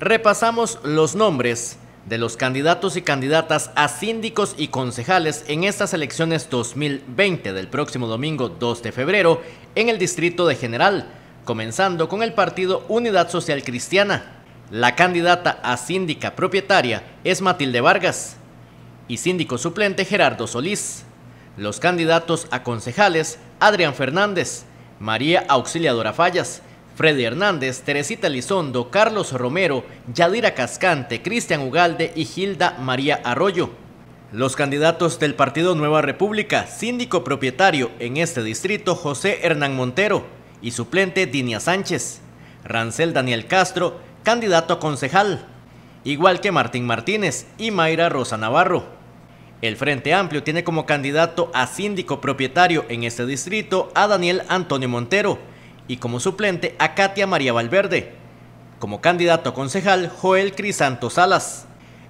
repasamos los nombres de los candidatos y candidatas a síndicos y concejales en estas elecciones 2020 del próximo domingo 2 de febrero en el Distrito de General, comenzando con el partido Unidad Social Cristiana. La candidata a síndica propietaria es Matilde Vargas y síndico suplente Gerardo Solís. Los candidatos a concejales Adrián Fernández, María Auxiliadora Fallas, Freddy Hernández, Teresita Lizondo, Carlos Romero, Yadira Cascante, Cristian Ugalde y Gilda María Arroyo. Los candidatos del partido Nueva República, síndico propietario en este distrito José Hernán Montero y suplente Dinia Sánchez, Rancel Daniel Castro, candidato a concejal, igual que Martín Martínez y Mayra Rosa Navarro. El Frente Amplio tiene como candidato a síndico propietario en este distrito a Daniel Antonio Montero, y como suplente a Katia María Valverde. Como candidato a concejal, Joel Crisanto Salas.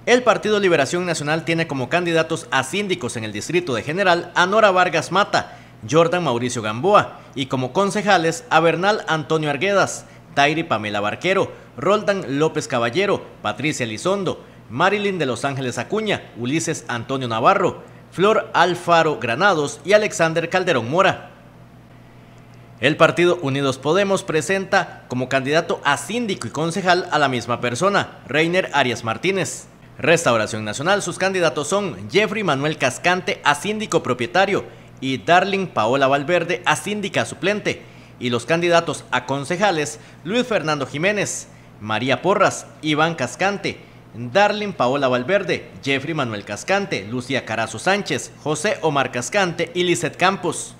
El Partido Liberación Nacional tiene como candidatos a síndicos en el distrito de General a Nora Vargas Mata, Jordan Mauricio Gamboa y como concejales a Bernal Antonio Arguedas, Tairi Pamela Barquero, Roldan López Caballero, Patricia Lizondo, Marilyn de Los Ángeles Acuña, Ulises Antonio Navarro, Flor Alfaro Granados y Alexander Calderón Mora. El partido Unidos Podemos presenta como candidato a síndico y concejal a la misma persona, Reiner Arias Martínez. Restauración Nacional, sus candidatos son Jeffrey Manuel Cascante a síndico propietario y Darling Paola Valverde a síndica suplente. Y los candidatos a concejales, Luis Fernando Jiménez, María Porras, Iván Cascante, Darling Paola Valverde, Jeffrey Manuel Cascante, Lucía Carazo Sánchez, José Omar Cascante y Lizeth Campos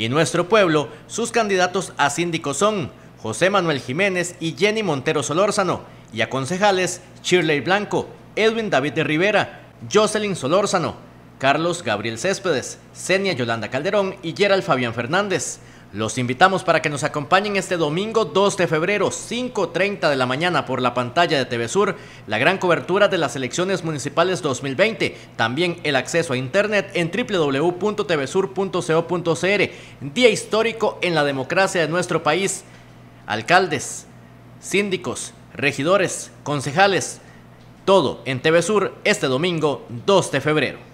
y Nuestro Pueblo, sus candidatos a síndicos son José Manuel Jiménez y Jenny Montero Solórzano, y a concejales Shirley Blanco, Edwin David de Rivera, Jocelyn Solórzano, Carlos Gabriel Céspedes, Senia Yolanda Calderón y Gerald Fabián Fernández. Los invitamos para que nos acompañen este domingo 2 de febrero, 5.30 de la mañana por la pantalla de TV Sur, la gran cobertura de las elecciones municipales 2020, también el acceso a internet en www.tvsur.co.cr, día histórico en la democracia de nuestro país. Alcaldes, síndicos, regidores, concejales, todo en TV Sur este domingo 2 de febrero.